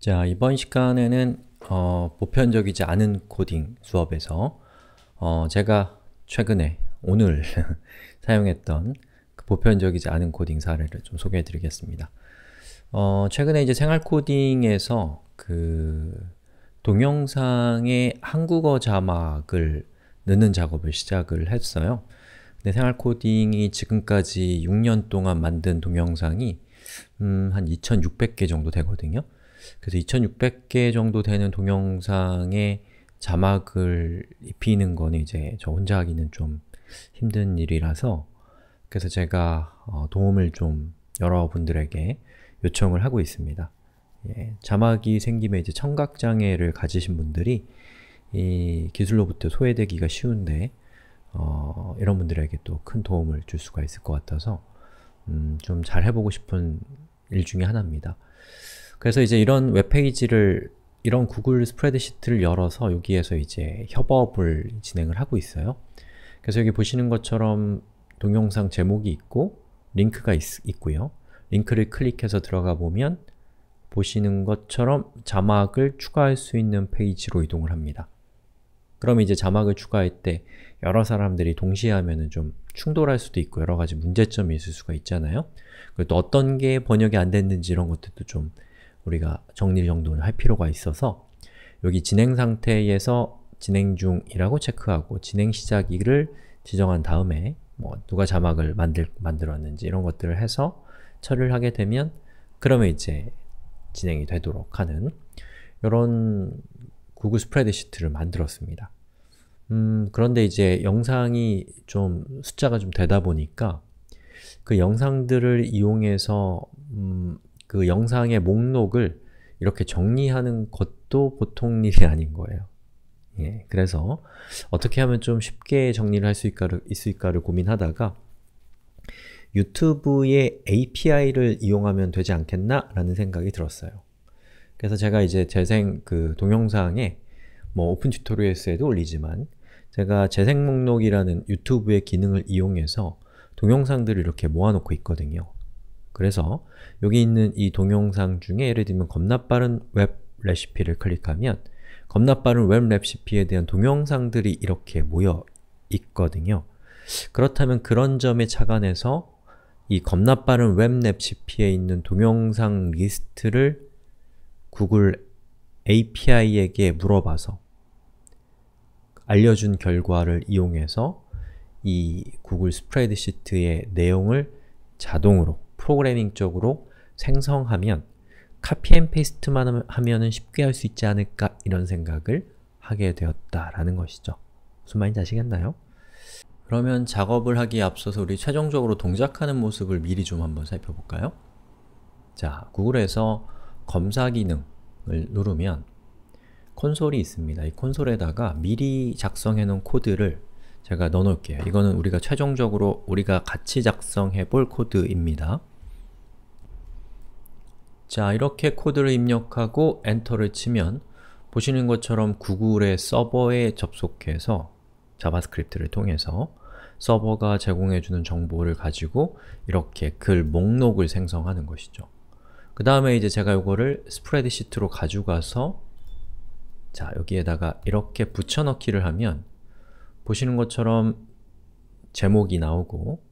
자, 이번 시간에는 어, 보편적이지 않은 코딩 수업에서 어, 제가 최근에 오늘 사용했던 그 보편적이지 않은 코딩 사례를 좀 소개해 드리겠습니다. 어, 최근에 이제 생활 코딩에서 그 동영상에 한국어 자막을 넣는 작업을 시작을 했어요. 근데 생활 코딩이 지금까지 6년 동안 만든 동영상이 음, 한 2600개 정도 되거든요. 그래서 2600개 정도 되는 동영상에 자막을 입히는 건 이제 저 혼자 하기는 좀 힘든 일이라서 그래서 제가 어, 도움을 좀 여러분들에게 요청을 하고 있습니다. 예, 자막이 생기면 이제 청각장애를 가지신 분들이 이 기술로부터 소외되기가 쉬운데 어, 이런 분들에게 또 큰 도움을 줄 수가 있을 것 같아서 음, 좀 잘 해보고 싶은 일 중에 하나입니다. 그래서 이제 이런 웹페이지를 이런 구글 스프레드시트를 열어서 여기에서 이제 협업을 진행을 하고 있어요. 그래서 여기 보시는 것처럼 동영상 제목이 있고 링크가 있, 있고요. 링크를 클릭해서 들어가 보면 보시는 것처럼 자막을 추가할 수 있는 페이지로 이동을 합니다. 그럼 이제 자막을 추가할 때 여러 사람들이 동시에 하면은 좀 충돌할 수도 있고 여러 가지 문제점이 있을 수가 있잖아요. 그리고 또 어떤 게 번역이 안 됐는지 이런 것들도 좀 우리가 정리정돈을 할 필요가 있어서 여기 진행 상태에서 진행 중이라고 체크하고 진행 시작일을 지정한 다음에 뭐 누가 자막을 만들, 만들었는지 이런 것들을 해서 처리를 하게 되면 그러면 이제 진행이 되도록 하는 이런 구글 스프레드시트를 만들었습니다. 음, 그런데 이제 영상이 좀 숫자가 좀 되다 보니까 그 영상들을 이용해서 음, 그 영상의 목록을 이렇게 정리하는 것도 보통 일이 아닌 거예요. 예, 그래서 어떻게 하면 좀 쉽게 정리를 할수있을까 있을까를 고민하다가 유튜브의 API를 이용하면 되지 않겠나? 라는 생각이 들었어요. 그래서 제가 이제 재생 그 동영상에 뭐 오픈 튜토리얼스에도 올리지만 제가 재생 목록이라는 유튜브의 기능을 이용해서 동영상들을 이렇게 모아놓고 있거든요. 그래서 여기 있는 이 동영상 중에 예를 들면 겁나 빠른 웹 레시피를 클릭하면 겁나 빠른 웹 레시피에 대한 동영상들이 이렇게 모여 있거든요. 그렇다면 그런 점에 착안해서 이 겁나 빠른 웹 레시피에 있는 동영상 리스트를 구글 API에게 물어봐서 알려준 결과를 이용해서 이 구글 스프레드시트의 내용을 자동으로 프로그래밍 쪽으로 생성하면 카피 앤 페이스트만 하면 쉽게 할 수 있지 않을까 이런 생각을 하게 되었다라는 것이죠. 무슨 말인지 아시겠나요? 그러면 작업을 하기에 앞서서 우리 최종적으로 동작하는 모습을 미리 좀 한번 살펴볼까요? 자, 구글에서 검사 기능을 누르면 콘솔이 있습니다. 이 콘솔에다가 미리 작성해놓은 코드를 제가 넣어놓을게요. 이거는 우리가 최종적으로 우리가 같이 작성해볼 코드입니다. 자, 이렇게 코드를 입력하고 엔터를 치면 보시는 것처럼 구글의 서버에 접속해서 자바스크립트를 통해서 서버가 제공해주는 정보를 가지고 이렇게 글 목록을 생성하는 것이죠. 그 다음에 이제 제가 이거를 스프레드시트로 가져가서 자, 여기에다가 이렇게 붙여넣기를 하면 보시는 것처럼 제목이 나오고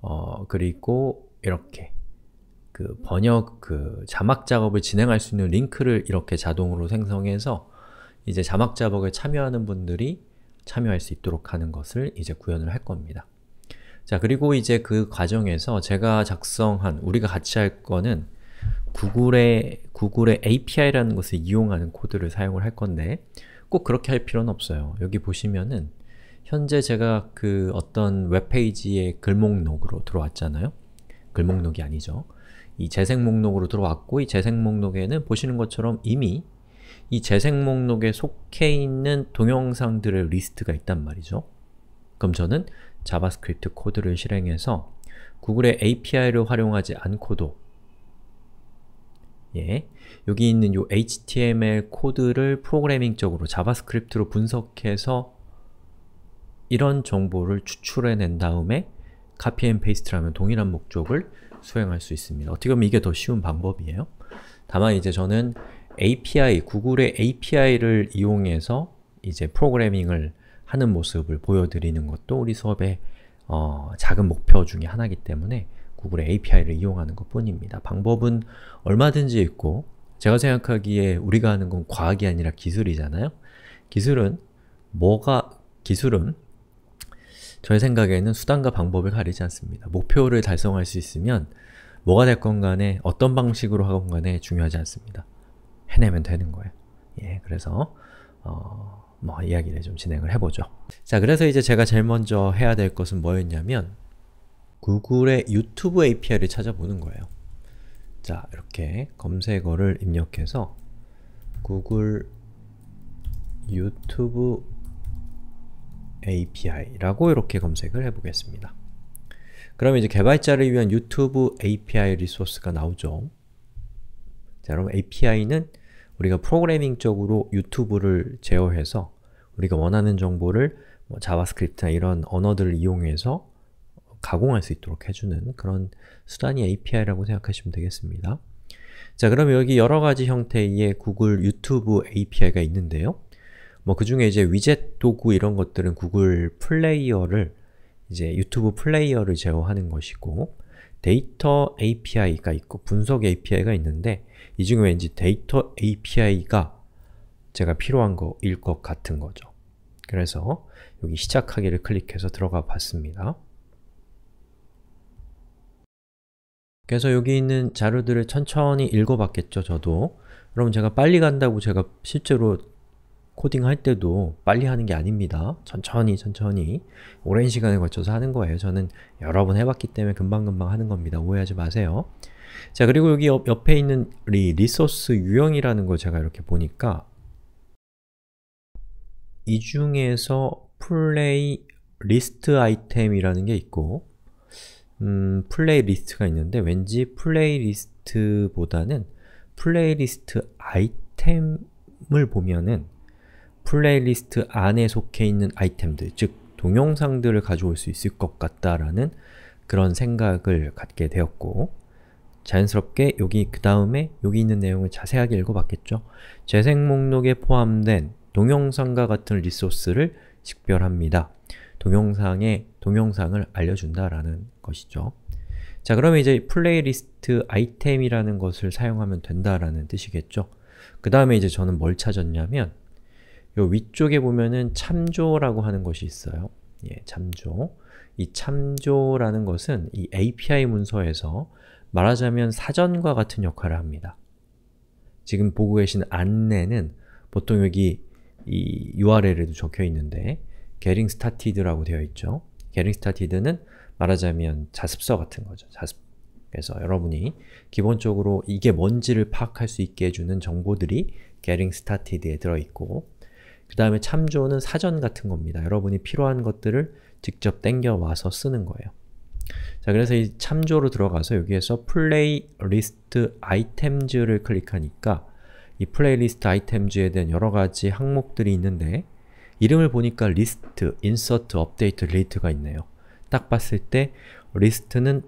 어, 그리고 이렇게 그 번역 그 자막 작업을 진행할 수 있는 링크를 이렇게 자동으로 생성해서 이제 자막 작업에 참여하는 분들이 참여할 수 있도록 하는 것을 이제 구현을 할 겁니다. 자 그리고 이제 그 과정에서 제가 작성한 우리가 같이 할 거는 구글의 구글의 API라는 것을 이용하는 코드를 사용을 할 건데 꼭 그렇게 할 필요는 없어요. 여기 보시면은 현재 제가 그 어떤 웹페이지의 글목록으로 들어왔잖아요. 댓글 목록이 아니죠. 이 재생 목록으로 들어왔고 이 재생 목록에는 보시는 것처럼 이미 이 재생 목록에 속해 있는 동영상들의 리스트가 있단 말이죠. 그럼 저는 자바스크립트 코드를 실행해서 구글의 API를 활용하지 않고도 예, 여기 있는 요 HTML 코드를 프로그래밍적으로 자바스크립트로 분석해서 이런 정보를 추출해낸 다음에 카피 앤 페이스트를 하면 동일한 목적을 수행할 수 있습니다. 어떻게 보면 이게 더 쉬운 방법이에요. 다만 이제 저는 API, 구글의 API를 이용해서 이제 프로그래밍을 하는 모습을 보여드리는 것도 우리 수업의 어, 작은 목표 중의 하나이기 때문에 구글의 API를 이용하는 것 뿐입니다. 방법은 얼마든지 있고 제가 생각하기에 우리가 하는 건 과학이 아니라 기술이잖아요? 기술은 뭐가, 기술은 저의 생각에는 수단과 방법을 가리지 않습니다. 목표를 달성할 수 있으면 뭐가 될건 간에 어떤 방식으로 하건 간에 중요하지 않습니다. 해내면 되는 거예요. 예, 그래서 어, 뭐 이야기를 좀 진행을 해보죠. 자, 그래서 이제 제가 제일 먼저 해야 될 것은 뭐였냐면 구글의 유튜브 API를 찾아보는 거예요. 자, 이렇게 검색어를 입력해서 구글 유튜브 API라고 이렇게 검색을 해보겠습니다. 그러면 이제 개발자를 위한 유튜브 API 리소스가 나오죠. 자, 여러분 API는 우리가 프로그래밍적으로 유튜브를 제어해서 우리가 원하는 정보를 뭐 자바스크립트나 이런 언어들을 이용해서 가공할 수 있도록 해주는 그런 수단이 API라고 생각하시면 되겠습니다. 자, 그럼 여기 여러 가지 형태의 구글 유튜브 API가 있는데요. 뭐그 중에 이제 위젯 도구 이런 것들은 구글 플레이어를 이제 유튜브 플레이어를 제어하는 것이고 데이터 API가 있고 분석 API가 있는데 이 중에 왠지 데이터 API가 제가 필요한 거일 것 같은 거죠. 그래서 여기 시작하기를 클릭해서 들어가 봤습니다. 그래서 여기 있는 자료들을 천천히 읽어봤겠죠, 저도. 그럼 제가 빨리 간다고 제가 실제로 코딩 할 때도 빨리 하는 게 아닙니다. 천천히 천천히 오랜 시간에 걸쳐서 하는 거예요. 저는 여러 번 해봤기 때문에 금방금방 하는 겁니다. 오해하지 마세요. 자 그리고 여기 옆, 에 있는 리, 리소스 유형이라는 걸 제가 이렇게 보니까 이 중에서 플레이 리스트 아이템이라는 게 있고 음, 플레이리스트가 있는데 왠지 플레이리스트보다는 플레이리스트 아이템을 보면은 플레이리스트 안에 속해 있는 아이템들, 즉 동영상들을 가져올 수 있을 것 같다라는 그런 생각을 갖게 되었고 자연스럽게 여기 그 다음에 여기 있는 내용을 자세하게 읽어봤겠죠? 재생 목록에 포함된 동영상과 같은 리소스를 식별합니다. 동영상에 동영상을 알려준다라는 것이죠. 자 그러면 이제 플레이리스트 아이템이라는 것을 사용하면 된다라는 뜻이겠죠? 그 다음에 이제 저는 뭘 찾았냐면 요 위쪽에 보면은 참조라고 하는 것이 있어요. 예, 참조. 이 참조라는 것은 이 API 문서에서 말하자면 사전과 같은 역할을 합니다. 지금 보고 계신 안내는 보통 여기 이 URL에도 적혀 있는데 getting started라고 되어 있죠. getting started는 말하자면 자습서 같은 거죠. 자습. 그래서 여러분이 기본적으로 이게 뭔지를 파악할 수 있게 해주는 정보들이 getting started에 들어있고 그 다음에 참조는 사전 같은 겁니다. 여러분이 필요한 것들을 직접 땡겨와서 쓰는 거예요. 자, 그래서 이 참조로 들어가서 여기에서 플레이리스트 아이템즈를 클릭하니까 이 플레이리스트 아이템즈에 대한 여러 가지 항목들이 있는데 이름을 보니까 리스트, 인서트, 업데이트, 릴리트가 있네요. 딱 봤을 때 리스트는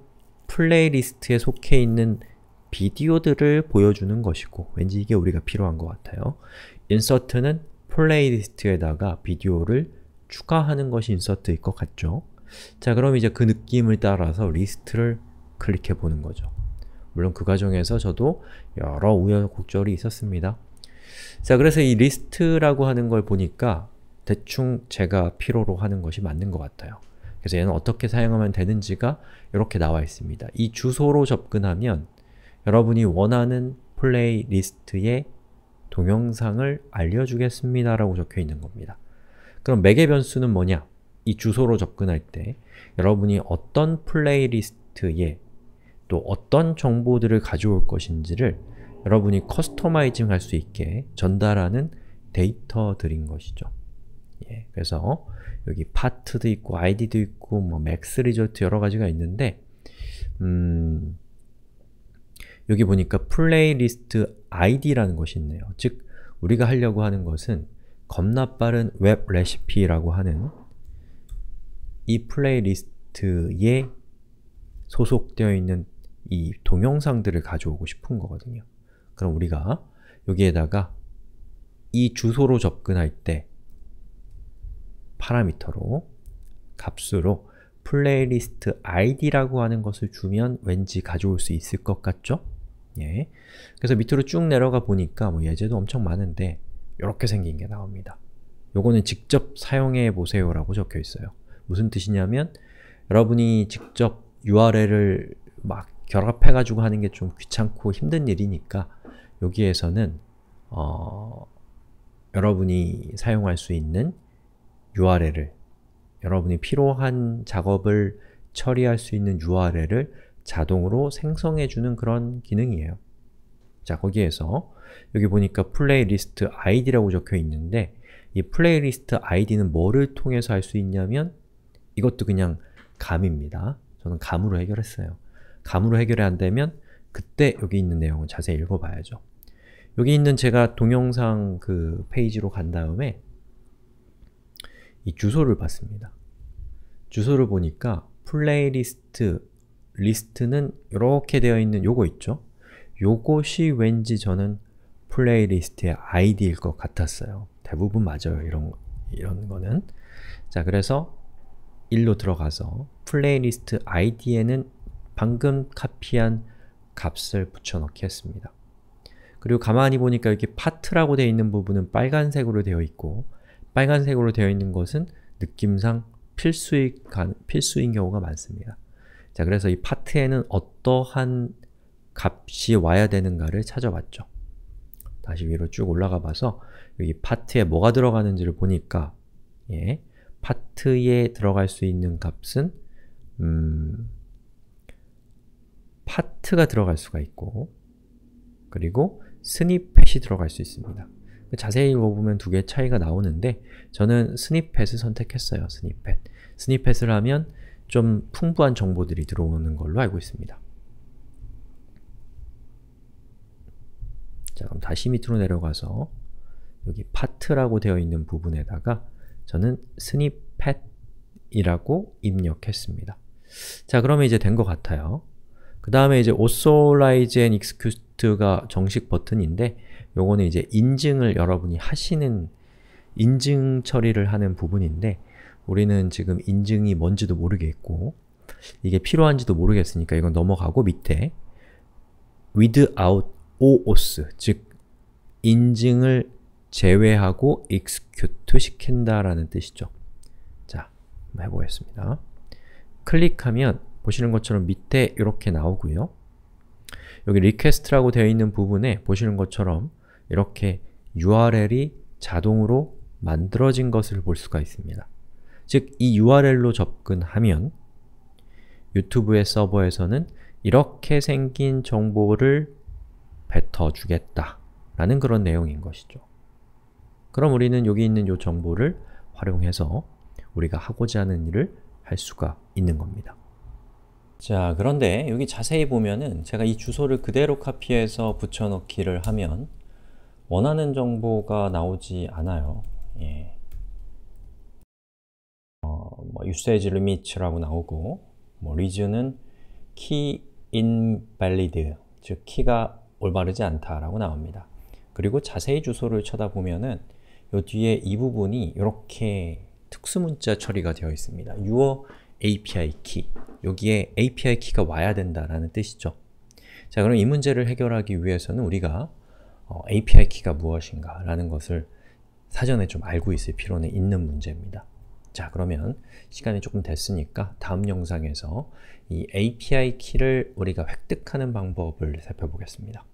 플레이리스트에 속해 있는 비디오들을 보여주는 것이고 왠지 이게 우리가 필요한 것 같아요. 인서트는 플레이리스트에다가 비디오를 추가하는 것이 인서트일 것 같죠? 자 그럼 이제 그 느낌을 따라서 리스트를 클릭해 보는 거죠. 물론 그 과정에서 저도 여러 우여곡절이 있었습니다. 자 그래서 이 리스트라고 하는 걸 보니까 대충 제가 필요로 하는 것이 맞는 것 같아요. 그래서 얘는 어떻게 사용하면 되는지가 이렇게 나와 있습니다. 이 주소로 접근하면 여러분이 원하는 플레이리스트의 동영상을 알려주겠습니다 라고 적혀 있는 겁니다. 그럼 맥의 변수는 뭐냐? 이 주소로 접근할 때 여러분이 어떤 플레이리스트에 또 어떤 정보들을 가져올 것인지를 여러분이 커스터마이징 할 수 있게 전달하는 데이터들인 것이죠. 예, 그래서 여기 파트도 있고 아이디도 있고 뭐 맥스 리저트 여러 가지가 있는데 음, 여기 보니까 플레이리스트 id라는 것이 있네요. 즉, 우리가 하려고 하는 것은 겁나 빠른 웹 레시피라고 하는 이 플레이리스트에 소속되어 있는 이 동영상들을 가져오고 싶은 거거든요. 그럼 우리가 여기에다가 이 주소로 접근할 때 파라미터로 값으로 플레이리스트 id라고 하는 것을 주면 왠지 가져올 수 있을 것 같죠? 예. 그래서 밑으로 쭉 내려가 보니까 뭐 예제도 엄청 많은데 이렇게 생긴 게 나옵니다. 요거는 직접 사용해 보세요 라고 적혀 있어요. 무슨 뜻이냐면 여러분이 직접 URL을 막 결합해가지고 하는 게 좀 귀찮고 힘든 일이니까 여기에서는 어, 여러분이 사용할 수 있는 URL을 여러분이 필요한 작업을 처리할 수 있는 URL을 자동으로 생성해주는 그런 기능이에요. 자, 거기에서 여기 보니까 플레이리스트 id라고 적혀 있는데 이 플레이리스트 id는 뭐를 통해서 할 수 있냐면 이것도 그냥 감입니다. 저는 감으로 해결했어요. 감으로 해결이 안 되면 그때 여기 있는 내용을 자세히 읽어봐야죠. 여기 있는 제가 동영상 그 페이지로 간 다음에 이 주소를 봤습니다. 주소를 보니까 플레이리스트 리스트는 이렇게 되어 있는 요거 있죠? 요것이 왠지 저는 플레이리스트의 아이디일 것 같았어요. 대부분 맞아요, 이런, 이런 거는. 자, 그래서 1로 들어가서 플레이리스트 아이디에는 방금 카피한 값을 붙여넣기 습니다 그리고 가만히 보니까 이렇게 파트라고 되어 있는 부분은 빨간색으로 되어 있고 빨간색으로 되어 있는 것은 느낌상 필수인, 필수인 경우가 많습니다. 자, 그래서 이 파트에는 어떠한 값이 와야 되는가를 찾아봤죠. 다시 위로 쭉 올라가 봐서 여기 파트에 뭐가 들어가는지를 보니까 예, 파트에 들어갈 수 있는 값은 음, 파트가 들어갈 수가 있고 그리고 스니펫이 들어갈 수 있습니다. 자세히 읽어보면 두 개의 차이가 나오는데 저는 스니펫을 선택했어요. 스니펫. 스니펫을 하면 좀 풍부한 정보들이 들어오는 걸로 알고 있습니다. 자, 그럼 다시 밑으로 내려가서 여기 파트라고 되어 있는 부분에다가 저는 스니펫이라고 입력했습니다. 자, 그러면 이제 된 것 같아요. 그 다음에 이제 authorize and execute가 정식 버튼인데 요거는 이제 인증을 여러분이 하시는 인증 처리를 하는 부분인데 우리는 지금 인증이 뭔지도 모르겠고 이게 필요한지도 모르겠으니까 이건 넘어가고 밑에 without OAuth 즉 인증을 제외하고 execute 시킨다라는 뜻이죠. 자, 한번 해보겠습니다. 클릭하면 보시는 것처럼 밑에 이렇게 나오고요. 여기 request라고 되어 있는 부분에 보시는 것처럼 이렇게 URL이 자동으로 만들어진 것을 볼 수가 있습니다. 즉, 이 URL로 접근하면 유튜브의 서버에서는 이렇게 생긴 정보를 뱉어주겠다 라는 그런 내용인 것이죠. 그럼 우리는 여기 있는 이 정보를 활용해서 우리가 하고자 하는 일을 할 수가 있는 겁니다. 자, 그런데 여기 자세히 보면은 제가 이 주소를 그대로 카피해서 붙여넣기를 하면 원하는 정보가 나오지 않아요. 예. 뭐 usage limit라고 나오고 뭐 reason은 key invalid 즉 키가 올바르지 않다라고 나옵니다. 그리고 자세히 주소를 쳐다보면은 요 뒤에 이 부분이 이렇게 특수문자 처리가 되어 있습니다. your API 키 여기에 API 키가 와야 된다라는 뜻이죠. 자 그럼 이 문제를 해결하기 위해서는 우리가 어, API 키가 무엇인가 라는 것을 사전에 좀 알고 있을 필요는 있는 문제입니다. 자 그러면 시간이 조금 됐으니까 다음 영상에서 이 API 키를 우리가 획득하는 방법을 살펴보겠습니다.